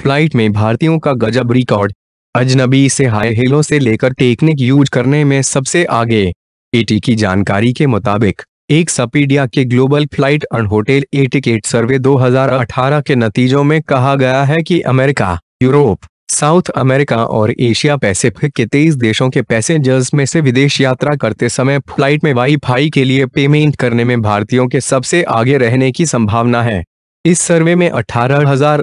flight में भारतीयों का गजब रिकॉर्ड अजनबी से हाई हेलों से लेकर टेक्निक यूज करने में सबसे आगे एटी की जानकारी के मुताबिक एक सपीडिया के global flight and hotel etiquette survey 2018 के नतीजों में कहा गया है कि अमेरिका यूरोप साउथ अमेरिका और एशिया पैसिफिक के तेईस देशों के पैसेंजर्स में से विदेश यात्रा करते समय फ्लाइट में वाईफाई के लिए पेमेंट करने में भारतीयों के सबसे आगे रहने की संभावना है इस सर्वे में अठारह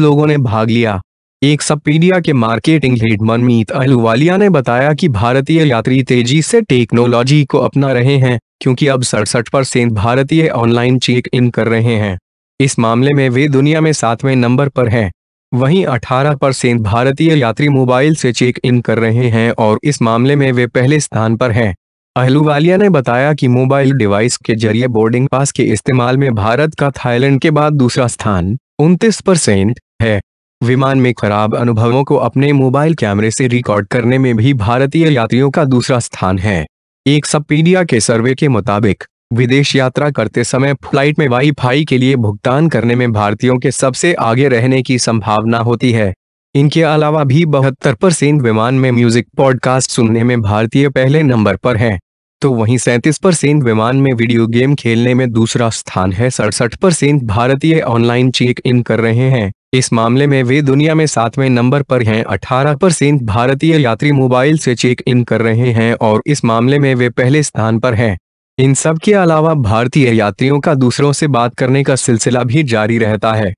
लोगों ने भाग लिया एक सपीडिया के मार्केटिंग लीड मनमीत अहलुवालिया ने बताया कि भारतीय यात्री तेजी से टेक्नोलॉजी को अपना रहे हैं क्योंकि अब सड़सठ परसेंट भारतीय ऑनलाइन चेक इन कर रहे हैं इस मामले में वे दुनिया में सातवें नंबर पर हैं वहीं 18 परसेंट भारतीय यात्री मोबाइल से चेक इन कर रहे हैं और इस मामले में वे पहले स्थान पर हैं अहलूवालिया ने बताया कि मोबाइल डिवाइस के जरिए बोर्डिंग पास के इस्तेमाल में भारत का थाईलैंड के बाद दूसरा स्थान उनतीस परसेंट है विमान में खराब अनुभवों को अपने मोबाइल कैमरे से रिकॉर्ड करने में भी भारतीय यात्रियों का दूसरा स्थान है एक सपीडिया के सर्वे के मुताबिक विदेश यात्रा करते समय फ्लाइट में वाईफाई के लिए भुगतान करने में भारतीयों के सबसे आगे रहने की संभावना होती है इनके अलावा भी बहत्तर परसेंट विमान में म्यूजिक पॉडकास्ट सुनने में भारतीय पहले नंबर पर हैं तो वहीं सैंतीस परसेंट विमान में वीडियो गेम खेलने में दूसरा स्थान है सड़सठ परसेंट भारतीय ऑनलाइन चेक इन कर रहे हैं इस मामले में वे दुनिया में सातवें नंबर पर हैं 18 परसेंट भारतीय यात्री मोबाइल से चेक इन कर रहे हैं और इस मामले में वे पहले स्थान पर हैं इन सब के अलावा भारतीय यात्रियों का दूसरों से बात करने का सिलसिला भी जारी रहता है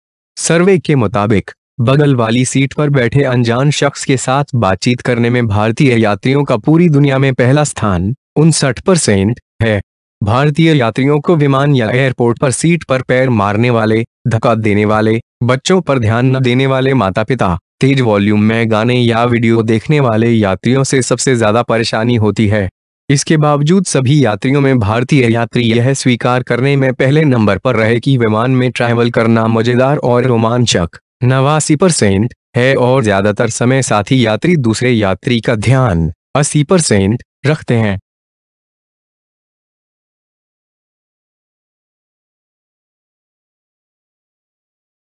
सर्वे के मुताबिक बगल वाली सीट पर बैठे अनजान शख्स के साथ बातचीत करने में भारतीय यात्रियों का पूरी दुनिया में पहला स्थान उनसठ परसेंट है भारतीय यात्रियों को विमान या एयरपोर्ट पर सीट पर पैर मारने वाले धक्का देने वाले बच्चों पर ध्यान न देने वाले माता पिता तेज वॉल्यूम में गाने या वीडियो देखने वाले यात्रियों से सबसे ज्यादा परेशानी होती है इसके बावजूद सभी यात्रियों में भारतीय यात्री यह स्वीकार करने में पहले नंबर पर रहे कि विमान में ट्रैवल करना मजेदार और रोमांचक नवासी परसेंट है और ज्यादातर समय साथी यात्री दूसरे यात्री का ध्यान अस्सी परसेंट रखते हैं